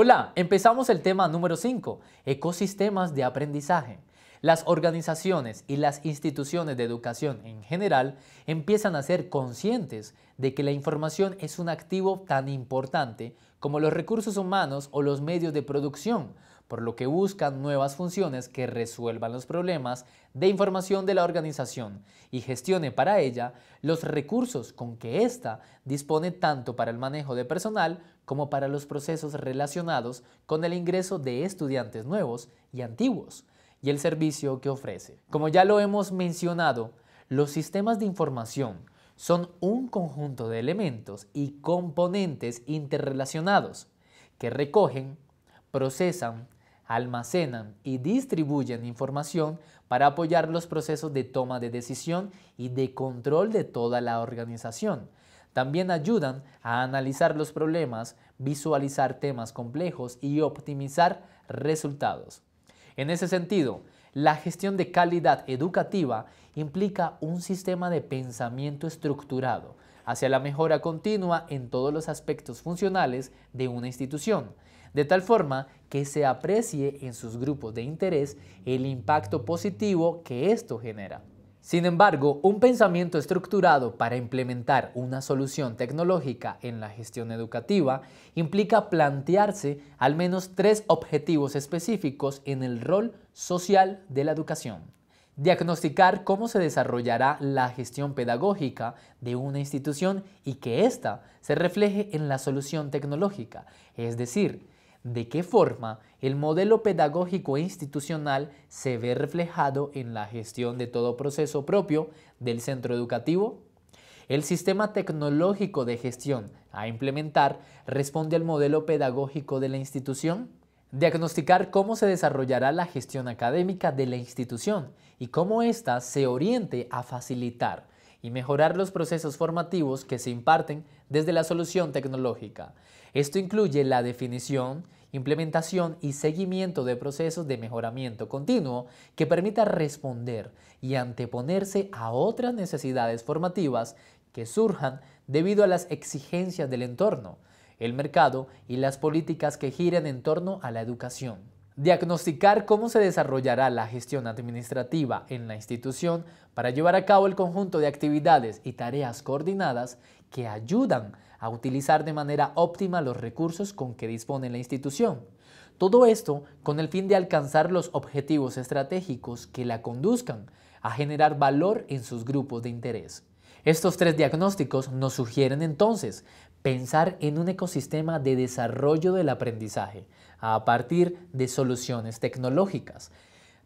Hola, empezamos el tema número 5, ecosistemas de aprendizaje. Las organizaciones y las instituciones de educación en general empiezan a ser conscientes de que la información es un activo tan importante como los recursos humanos o los medios de producción, por lo que buscan nuevas funciones que resuelvan los problemas de información de la organización y gestione para ella los recursos con que ésta dispone tanto para el manejo de personal como para los procesos relacionados con el ingreso de estudiantes nuevos y antiguos y el servicio que ofrece. Como ya lo hemos mencionado, los sistemas de información son un conjunto de elementos y componentes interrelacionados que recogen, procesan, almacenan y distribuyen información para apoyar los procesos de toma de decisión y de control de toda la organización. También ayudan a analizar los problemas, visualizar temas complejos y optimizar resultados. En ese sentido, la gestión de calidad educativa implica un sistema de pensamiento estructurado, hacia la mejora continua en todos los aspectos funcionales de una institución, de tal forma que se aprecie en sus grupos de interés el impacto positivo que esto genera. Sin embargo, un pensamiento estructurado para implementar una solución tecnológica en la gestión educativa implica plantearse al menos tres objetivos específicos en el rol social de la educación diagnosticar cómo se desarrollará la gestión pedagógica de una institución y que ésta se refleje en la solución tecnológica, es decir, de qué forma el modelo pedagógico e institucional se ve reflejado en la gestión de todo proceso propio del centro educativo. El sistema tecnológico de gestión a implementar responde al modelo pedagógico de la institución. Diagnosticar cómo se desarrollará la gestión académica de la institución y cómo ésta se oriente a facilitar y mejorar los procesos formativos que se imparten desde la solución tecnológica. Esto incluye la definición, implementación y seguimiento de procesos de mejoramiento continuo que permita responder y anteponerse a otras necesidades formativas que surjan debido a las exigencias del entorno, el mercado y las políticas que giren en torno a la educación. Diagnosticar cómo se desarrollará la gestión administrativa en la institución para llevar a cabo el conjunto de actividades y tareas coordinadas que ayudan a utilizar de manera óptima los recursos con que dispone la institución. Todo esto con el fin de alcanzar los objetivos estratégicos que la conduzcan a generar valor en sus grupos de interés. Estos tres diagnósticos nos sugieren entonces pensar en un ecosistema de desarrollo del aprendizaje a partir de soluciones tecnológicas.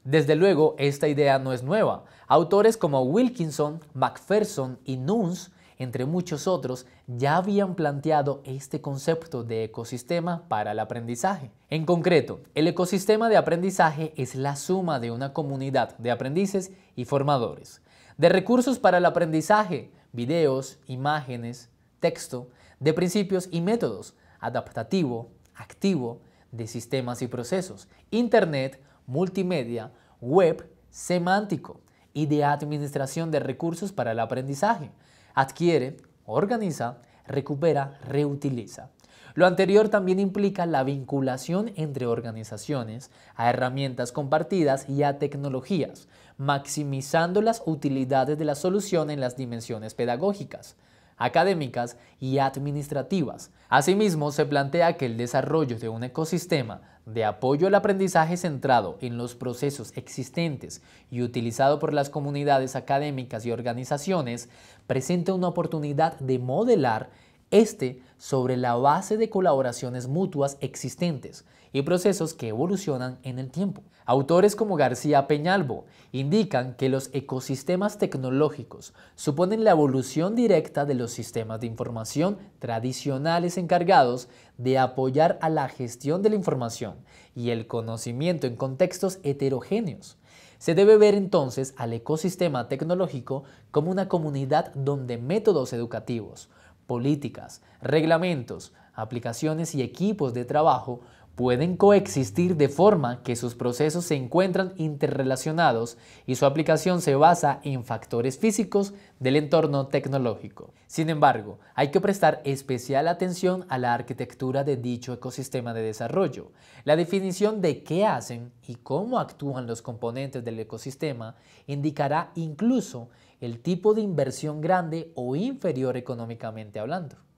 Desde luego, esta idea no es nueva. Autores como Wilkinson, Macpherson y Nunes, entre muchos otros, ya habían planteado este concepto de ecosistema para el aprendizaje. En concreto, el ecosistema de aprendizaje es la suma de una comunidad de aprendices y formadores de recursos para el aprendizaje, videos, imágenes, texto, de principios y métodos, adaptativo, activo, de sistemas y procesos, Internet, multimedia, web, semántico y de administración de recursos para el aprendizaje. Adquiere, organiza, recupera, reutiliza. Lo anterior también implica la vinculación entre organizaciones a herramientas compartidas y a tecnologías, maximizando las utilidades de la solución en las dimensiones pedagógicas académicas y administrativas. Asimismo, se plantea que el desarrollo de un ecosistema de apoyo al aprendizaje centrado en los procesos existentes y utilizado por las comunidades académicas y organizaciones presenta una oportunidad de modelar este sobre la base de colaboraciones mutuas existentes y procesos que evolucionan en el tiempo. Autores como García Peñalvo indican que los ecosistemas tecnológicos suponen la evolución directa de los sistemas de información tradicionales encargados de apoyar a la gestión de la información y el conocimiento en contextos heterogéneos. Se debe ver entonces al ecosistema tecnológico como una comunidad donde métodos educativos, políticas, reglamentos, aplicaciones y equipos de trabajo pueden coexistir de forma que sus procesos se encuentran interrelacionados y su aplicación se basa en factores físicos del entorno tecnológico. Sin embargo, hay que prestar especial atención a la arquitectura de dicho ecosistema de desarrollo, la definición de qué hacen y cómo actúan los componentes del ecosistema indicará incluso el tipo de inversión grande o inferior económicamente hablando.